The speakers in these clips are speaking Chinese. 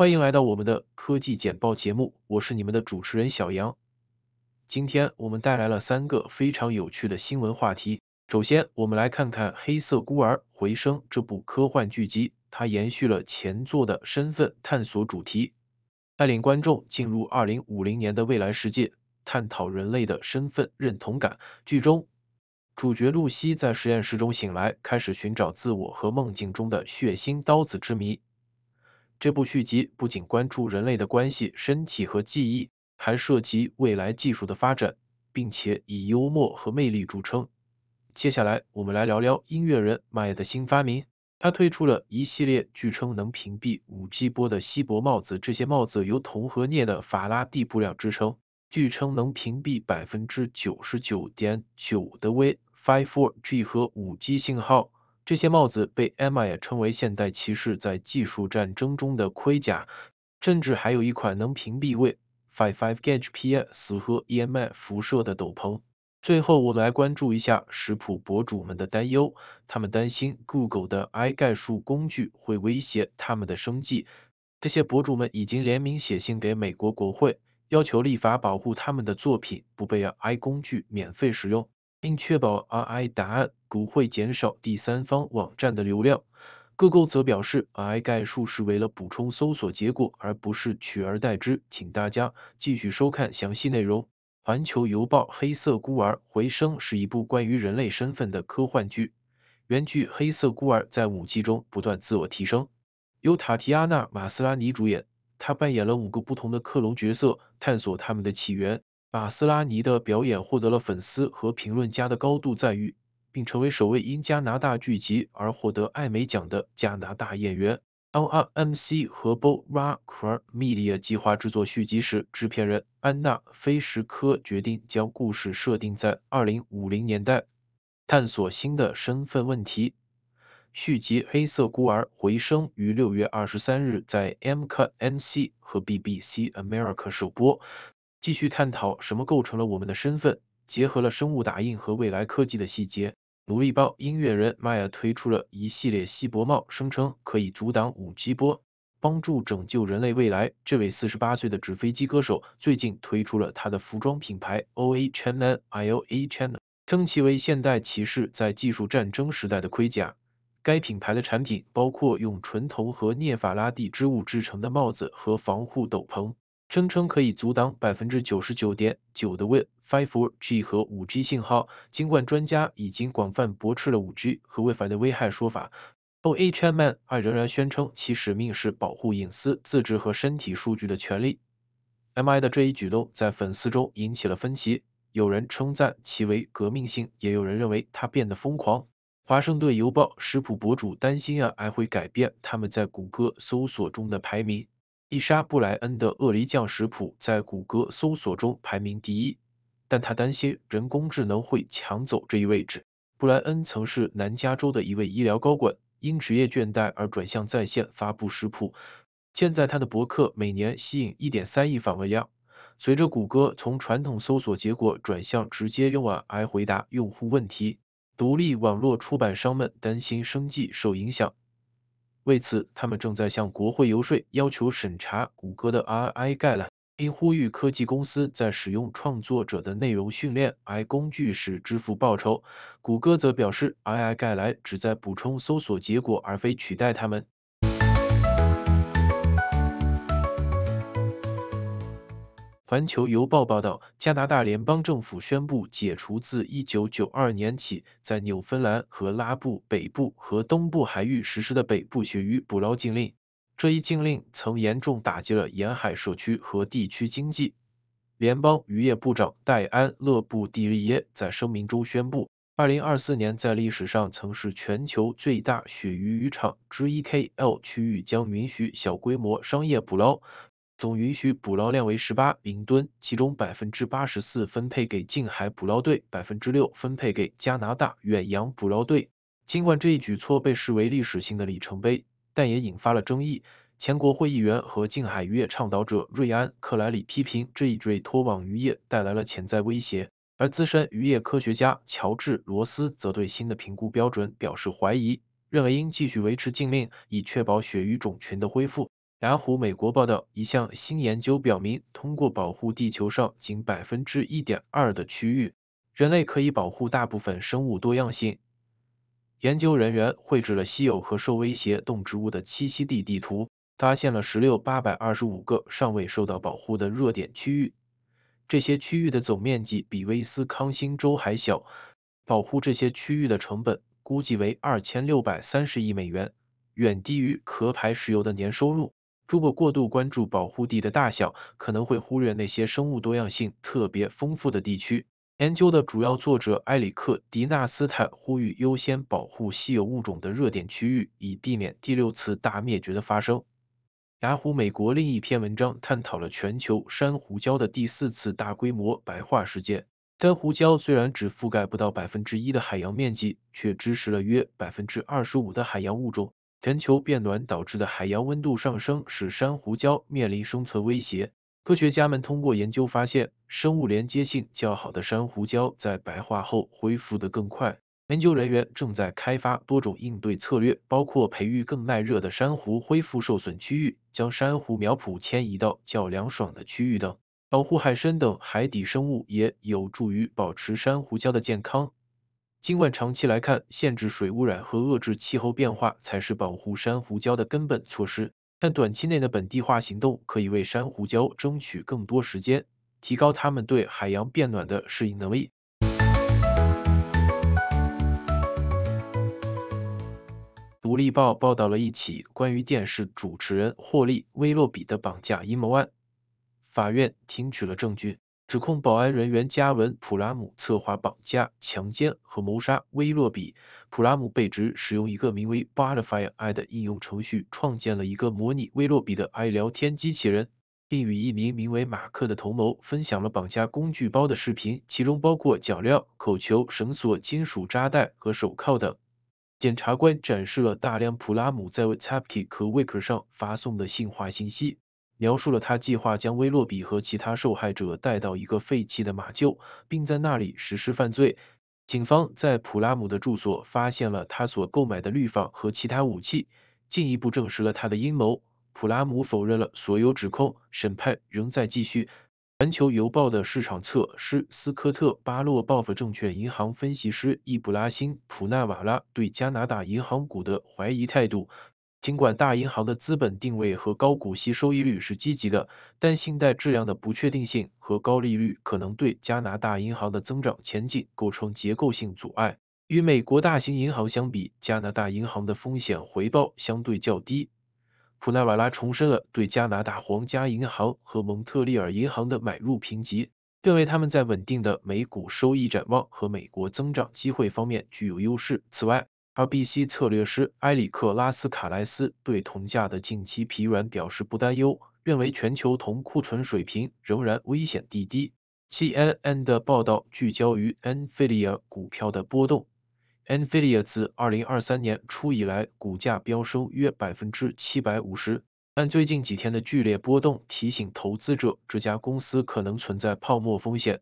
欢迎来到我们的科技简报节目，我是你们的主持人小杨。今天我们带来了三个非常有趣的新闻话题。首先，我们来看看《黑色孤儿回声》这部科幻剧集，它延续了前作的身份探索主题，带领观众进入二零五零年的未来世界，探讨人类的身份认同感。剧中主角露西在实验室中醒来，开始寻找自我和梦境中的血腥刀子之谜。这部续集不仅关注人类的关系、身体和记忆，还涉及未来技术的发展，并且以幽默和魅力著称。接下来，我们来聊聊音乐人麦的新发明。他推出了一系列据称能屏蔽 5G 波的锡箔帽子。这些帽子由铜和镍的法拉第布料制成，据称能屏蔽99.9%的 WiFi 4G 和 5G 信号。这些帽子被 Emma 尔称为现代骑士在技术战争中的盔甲，甚至还有一款能屏蔽为 f i f i e g e p s 和 EMF 辐射的斗篷。最后，我们来关注一下食谱博主们的担忧，他们担心 Google 的 AI 概述工具会威胁他们的生计。这些博主们已经联名写信给美国国会，要求立法保护他们的作品不被 AI 工具免费使用。并确保 r i 答案不会减少第三方网站的流量。各购则表示 r i 概述是为了补充搜索结果，而不是取而代之。请大家继续收看详细内容。《环球邮报》《黑色孤儿》回声是一部关于人类身份的科幻剧。原剧《黑色孤儿》在武器中不断自我提升，由塔提亚娜·马斯拉尼主演，她扮演了五个不同的克隆角色，探索他们的起源。巴斯拉尼的表演获得了粉丝和评论家的高度赞誉，并成为首位因加拿大剧集而获得艾美奖的加拿大演员。当 r m c 和 b o r a c r d Media 计划制作续集时，制片人安娜·菲什科决定将故事设定在2050年代，探索新的身份问题。续集《黑色孤儿：回声》于6月23日在 m c m c 和 BBC America 首播。继续探讨什么构成了我们的身份，结合了生物打印和未来科技的细节。努力帮音乐人迈尔推出了一系列锡箔帽，声称可以阻挡五 G 波，帮助拯救人类未来。这位四十八岁的纸飞机歌手最近推出了他的服装品牌 O A Channel，I O A Channel，称其为现代骑士在技术战争时代的盔甲。该品牌的产品包括用纯铜和涅法拉第织物制成的帽子和防护斗篷。声称可以阻挡百分之九十九点九的 Wi-Fi 4G 和 5G 信号。尽管专家已经广泛驳斥了 5G 和 Wi-Fi 的危害说法，OHMN I 仍然宣称其使命是保护隐私、自治和身体数据的权利。M I 的这一举动在粉丝中引起了分歧，有人称赞其为革命性，也有人认为它变得疯狂。华盛顿邮报食谱博主担心啊，I 会改变他们在谷歌搜索中的排名。伊莎·布莱恩的鳄梨酱食谱在谷歌搜索中排名第一，但他担心人工智能会抢走这一位置。布莱恩曾是南加州的一位医疗高管，因职业倦怠而转向在线发布食谱。现在他的博客每年吸引1.3亿访问量。随着谷歌从传统搜索结果转向直接用 AI 回答用户问题，独立网络出版商们担心生计受影响。为此，他们正在向国会游说，要求审查谷歌的 AI 概览，并呼吁科技公司在使用创作者的内容训练 AI 工具时支付报酬。谷歌则表示，AI 概览旨在补充搜索结果，而非取代它们。《环球邮报》报道，加拿大联邦政府宣布解除自1992年起在纽芬兰和拉布北部和东部海域实施的北部鳕鱼捕捞禁令。这一禁令曾严重打击了沿海社区和地区经济。联邦渔业部长戴安·勒布蒂耶在声明中宣布，2024年在历史上曾是全球最大鳕鱼渔场之一 K.L. 区域将允许小规模商业捕捞。总允许捕捞量为十八零吨，其中百分之八十四分配给近海捕捞队，百分之六分配给加拿大远洋捕捞队。尽管这一举措被视为历史性的里程碑，但也引发了争议。前国会议员和近海渔业倡导者瑞安克莱里批评这一对拖网渔业带来了潜在威胁，而资深渔业科学家乔治罗斯则对新的评估标准表示怀疑，认为应继续维持禁令，以确保鳕鱼种群的恢复。雅虎美国报道，一项新研究表明，通过保护地球上仅百分之一点二的区域，人类可以保护大部分生物多样性。研究人员绘制了稀有和受威胁动植物的栖息地地图，发现了十六八百二十五个尚未受到保护的热点区域。这些区域的总面积比威斯康星州还小，保护这些区域的成本估计为二千六百三十亿美元，远低于壳牌石油的年收入。如果过度关注保护地的大小，可能会忽略那些生物多样性特别丰富的地区。研究的主要作者埃里克·迪纳斯坦呼吁优先保护稀有物种的热点区域，以避免第六次大灭绝的发生。雅虎美国另一篇文章探讨了全球珊瑚礁的第四次大规模白化事件。珊瑚礁虽然只覆盖不到百分之一的海洋面积，却支持了约百分之二十五的海洋物种。全球变暖导致的海洋温度上升使珊瑚礁面临生存威胁。科学家们通过研究发现，生物连接性较好的珊瑚礁在白化后恢复得更快。研究人员正在开发多种应对策略，包括培育更耐热的珊瑚、恢复受损区域、将珊瑚苗圃迁移到较凉爽的区域等。保护海参等海底生物也有助于保持珊瑚礁的健康。尽管长期来看，限制水污染和遏制气候变化才是保护珊瑚礁的根本措施，但短期内的本地化行动可以为珊瑚礁争取更多时间，提高它们对海洋变暖的适应能力。《独立报》报道了一起关于电视主持人霍利·威洛比的绑架阴谋案，法院听取了证据。指控保安人员加文·普拉姆策划绑架、强奸和谋杀威洛比。普拉姆被指使用一个名为 Butterfly AI 的应用程序创建了一个模拟威洛比的 AI 聊天机器人，并与一名名为马克的同谋分享了绑架工具包的视频，其中包括脚镣、口球、绳索、金属扎带和手铐等。检察官展示了大量普拉姆在 w t s a p p 和 w a c e a 上发送的性化信息。描述了他计划将威洛比和其他受害者带到一个废弃的马厩，并在那里实施犯罪。警方在普拉姆的住所发现了他所购买的律法和其他武器，进一步证实了他的阴谋。普拉姆否认了所有指控，审判仍在继续。《环球邮报》的市场策师斯科特·巴洛、报复证券银行分析师伊布拉辛·普纳瓦拉对加拿大银行股的怀疑态度。尽管大银行的资本定位和高股息收益率是积极的，但信贷质量的不确定性和高利率可能对加拿大银行的增长前景构成结构性阻碍。与美国大型银行相比，加拿大银行的风险回报相对较低。普纳瓦拉重申了对加拿大皇家银行和蒙特利尔银行的买入评级，认为他们在稳定的每股收益展望和美国增长机会方面具有优势。此外，RBC 策略师埃里克拉斯卡莱斯对铜价的近期疲软表示不担忧，认为全球铜库存水平仍然危险低低。CNN 的报道聚焦于 a n f i l d i a 股票的波动 a n f i l d i a 自2023年初以来股价飙升约百分之七百五十，但最近几天的剧烈波动提醒投资者这家公司可能存在泡沫风险。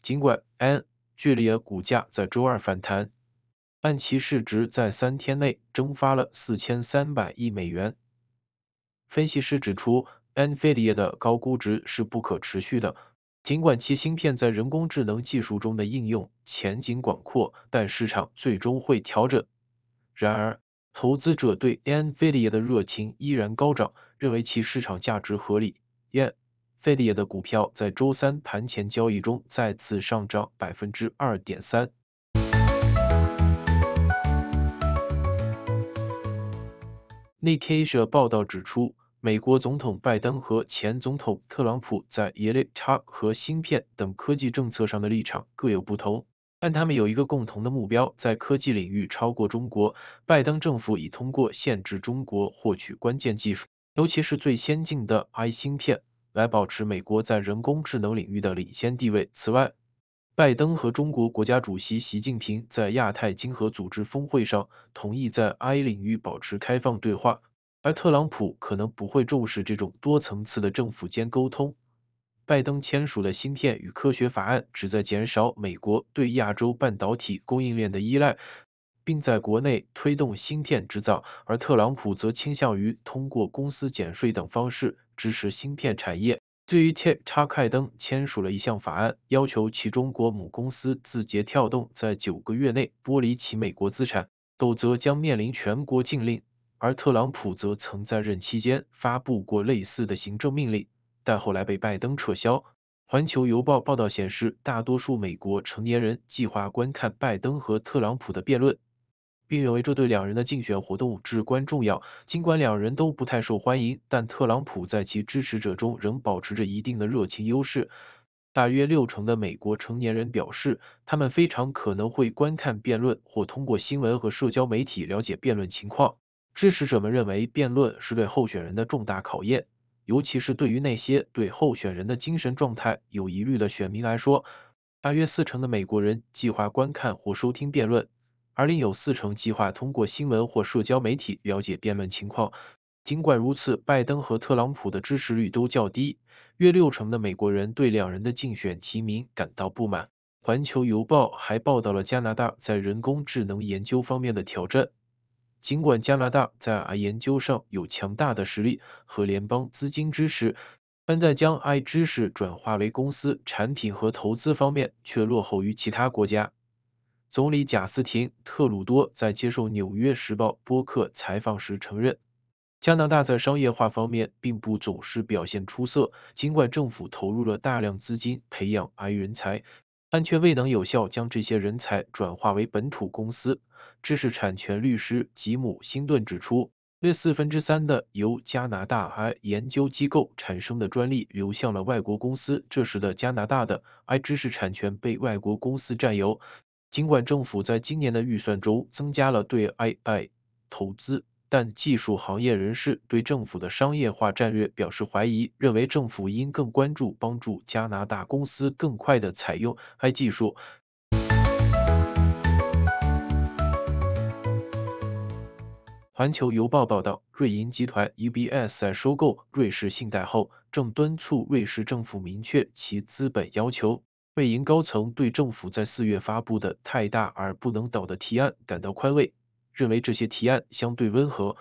尽管 a n f i l i a 股价在周二反弹。但其市值在三天内蒸发了四千三百亿美元。分析师指出 n v i d i a 的高估值是不可持续的。尽管其芯片在人工智能技术中的应用前景广阔，但市场最终会调整。然而，投资者对 n v i d i a 的热情依然高涨，认为其市场价值合理。a n f i d i a 的股票在周三盘前交易中再次上涨百分之二点三。n e s i a 报道指出，美国总统拜登和前总统特朗普在 AI 和芯片等科技政策上的立场各有不同，但他们有一个共同的目标：在科技领域超过中国。拜登政府已通过限制中国获取关键技术，尤其是最先进的 i 芯片，来保持美国在人工智能领域的领先地位。此外，拜登和中国国家主席习近平在亚太经合组织峰会上同意在 I 领域保持开放对话，而特朗普可能不会重视这种多层次的政府间沟通。拜登签署了《芯片与科学法案》，旨在减少美国对亚洲半导体供应链的依赖，并在国内推动芯片制造；而特朗普则倾向于通过公司减税等方式支持芯片产业。至于 t i k t o k 拜登签署了一项法案，要求其中国母公司字节跳动在九个月内剥离其美国资产，否则将面临全国禁令。而特朗普则曾在任期间发布过类似的行政命令，但后来被拜登撤销。环球邮报报道显示，大多数美国成年人计划观看拜登和特朗普的辩论。并认为这对两人的竞选活动至关重要。尽管两人都不太受欢迎，但特朗普在其支持者中仍保持着一定的热情优势。大约六成的美国成年人表示，他们非常可能会观看辩论或通过新闻和社交媒体了解辩论情况。支持者们认为，辩论是对候选人的重大考验，尤其是对于那些对候选人的精神状态有疑虑的选民来说。大约四成的美国人计划观看或收听辩论。而另有四成计划通过新闻或社交媒体了解辩论情况。尽管如此，拜登和特朗普的支持率都较低，约六成的美国人对两人的竞选提名感到不满。《环球邮报》还报道了加拿大在人工智能研究方面的挑战。尽管加拿大在 AI 研究上有强大的实力和联邦资金支持，但在将 AI 知识转化为公司产品和投资方面却落后于其他国家。总理贾斯汀·特鲁多在接受《纽约时报》播客采访时承认，加拿大在商业化方面并不总是表现出色。尽管政府投入了大量资金培养 I 人才，但却未能有效将这些人才转化为本土公司。知识产权律师吉姆·辛顿指出，约四分之三的由加拿大 I 研究机构产生的专利流向了外国公司，这时的加拿大的 I 知识产权被外国公司占有。尽管政府在今年的预算中增加了对 AI 投资，但技术行业人士对政府的商业化战略表示怀疑，认为政府应更关注帮助加拿大公司更快地采用 AI 技术。环球邮报报道，瑞银集团 （UBS） 在收购瑞士信贷后，正敦促瑞士政府明确其资本要求。瑞银高层对政府在四月发布的太大而不能倒的提案感到宽慰，认为这些提案相对温和。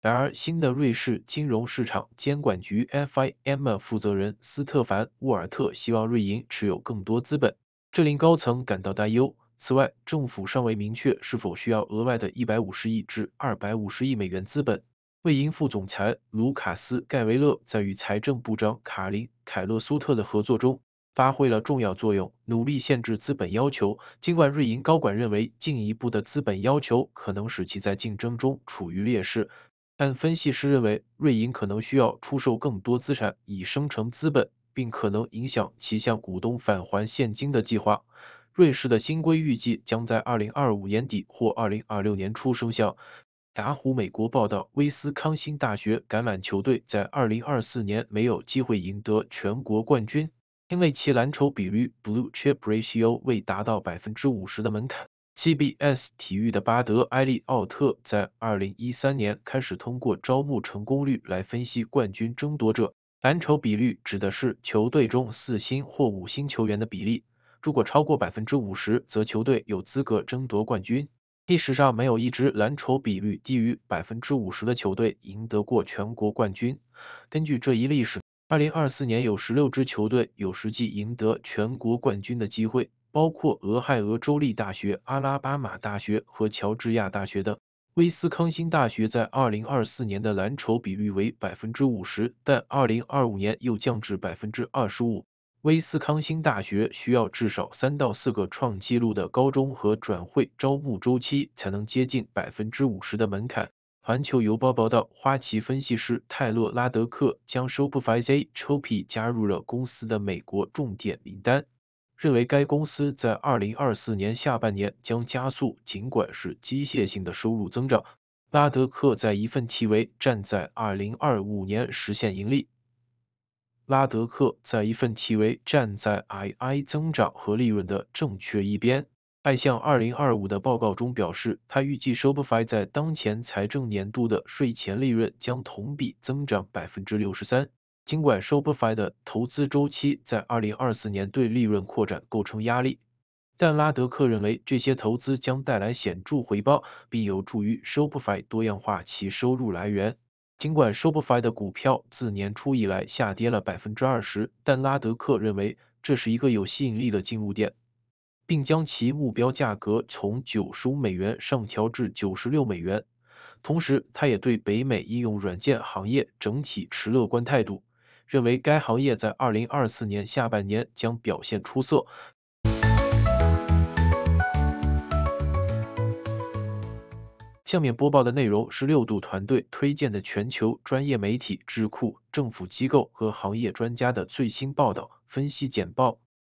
然而，新的瑞士金融市场监管局 f i m a 负责人斯特凡·沃尔特希望瑞银持有更多资本，这令高层感到担忧。此外，政府尚未明确是否需要额外的150亿至250亿美元资本。瑞银副总裁卢卡斯·盖维勒在与财政部长卡林·凯洛苏特的合作中。发挥了重要作用，努力限制资本要求。尽管瑞银高管认为进一步的资本要求可能使其在竞争中处于劣势，但分析师认为瑞银可能需要出售更多资产以生成资本，并可能影响其向股东返还现金的计划。瑞士的新规预计将在二零二五年底或二零二六年初生效。雅虎美国报道，威斯康星大学橄榄球队在二零二四年没有机会赢得全国冠军。因为其蓝筹比率 （blue chip ratio） 未达到百分之五十的门槛，CBS 体育的巴德·埃利奥特在二零一三年开始通过招募成功率来分析冠军争夺者。蓝筹比率指的是球队中四星或五星球员的比例，如果超过百分之五十，则球队有资格争夺冠军。历史上没有一支蓝筹比率低于百分之五十的球队赢得过全国冠军。根据这一历史。二零二四年有十六支球队有实际赢得全国冠军的机会，包括俄亥俄州立大学、阿拉巴马大学和乔治亚大学等。威斯康星大学在二零二四年的蓝筹比率为百分之五十，但二零二五年又降至百分之二十五。威斯康星大学需要至少三到四个创纪录的高中和转会招募周期才能接近百分之五十的门槛。环球邮报报道，花旗分析师泰勒·拉德克将 Shopify Z h o p 加入了公司的美国重点名单，认为该公司在二零二四年下半年将加速，尽管是机械性的收入增长。拉德克在一份题为《站在二零二五年实现盈利。拉德克在一份题为《站在 II 增长和利润的正确一边。爱向二零二五的报告中表示，他预计 Shopify 在当前财政年度的税前利润将同比增长百分之六十三。尽管 Shopify 的投资周期在二零二四年对利润扩展构成压力，但拉德克认为这些投资将带来显著回报，并有助于 Shopify 多样化其收入来源。尽管 Shopify 的股票自年初以来下跌了百分之二十，但拉德克认为这是一个有吸引力的进入点。并将其目标价格从九十五美元上调至九十六美元。同时，他也对北美应用软件行业整体持乐观态度，认为该行业在二零二四年下半年将表现出色。下面播报的内容是六度团队推荐的全球专业媒体、智库、政府机构和行业专家的最新报道分析简报。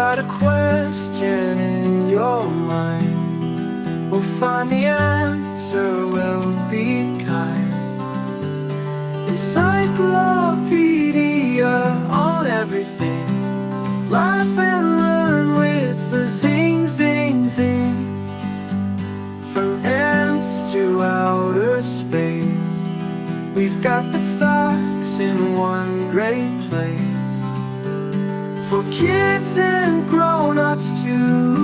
got a question in your mind We'll find the answer, we'll be kind Encyclopedia on everything Laugh and learn with the zing, zing, zing From ants to outer space We've got the facts in one great for kids and grown-ups too.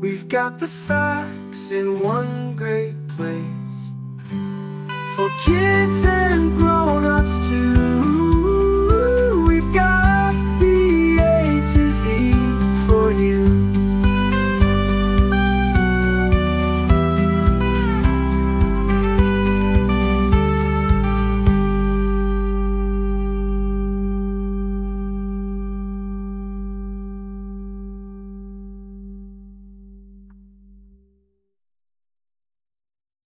We've got the facts in one great place For kids and grown-ups too